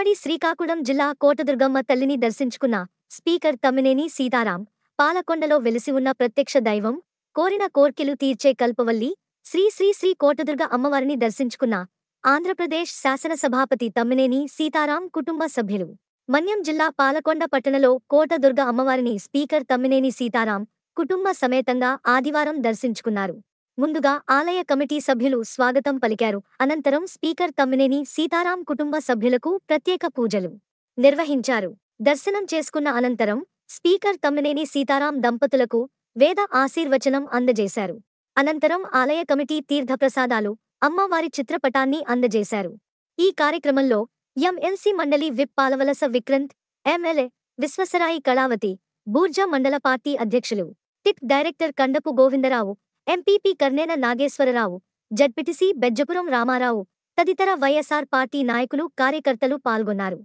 ఉమ్మడి శ్రీకాకుళం జిల్లా కోటదుర్గమ్మ తల్లిని దర్శించుకున్న స్పీకర్ తమ్మినేని సీతారాం పాలకొండలో వెలిసి ఉన్న ప్రత్యక్ష దైవం కోరిన కోర్కెలు తీర్చే కల్పవల్లి శ్రీ శ్రీ శ్రీ కోటదుర్గ అమ్మవారిని దర్శించుకున్న ఆంధ్రప్రదేశ్ శాసనసభాపతి తమ్మినేని సీతారాం కుటుంబ సభ్యులు మన్యం జిల్లా పాలకొండ పట్టణలో కోటదుర్గ అమ్మవారిని స్పీకర్ తమ్మినేని సీతారాం కుటుంబ సమేతంగా ఆదివారం దర్శించుకున్నారు ముందుగా ఆలయ కమిటీ సభ్యులు స్వాగతం పలికారు అనంతరం స్పీకర్ తమ్మినేని సీతారాం కుటుంబ సభ్యులకు ప్రత్యేక పూజలు నిర్వహించారు దర్శనం చేసుకున్న అనంతరం స్పీకర్ తమ్మినేని సీతారాం దంపతులకు వేద ఆశీర్వచనం అందజేశారు అనంతరం ఆలయ కమిటీ తీర్థప్రసాదాలు అమ్మవారి చిత్రపటాన్ని అందజేశారు ఈ కార్యక్రమంలో ఎంఎల్సీ మండలి విప్ పాలవలస విక్రంత్ ఎంఎల్ఏ విశ్వసరాయి కళావతి బూర్జా మండల పార్టీ అధ్యక్షులు టిప్ director Kandapu Govindarao MPP Karnena Nageswararao ZPTC Bejjapuram Ramarao తదితర వైఎస్సార్ పార్టీ నాయకులు కార్యకర్తలు పాల్గొన్నారు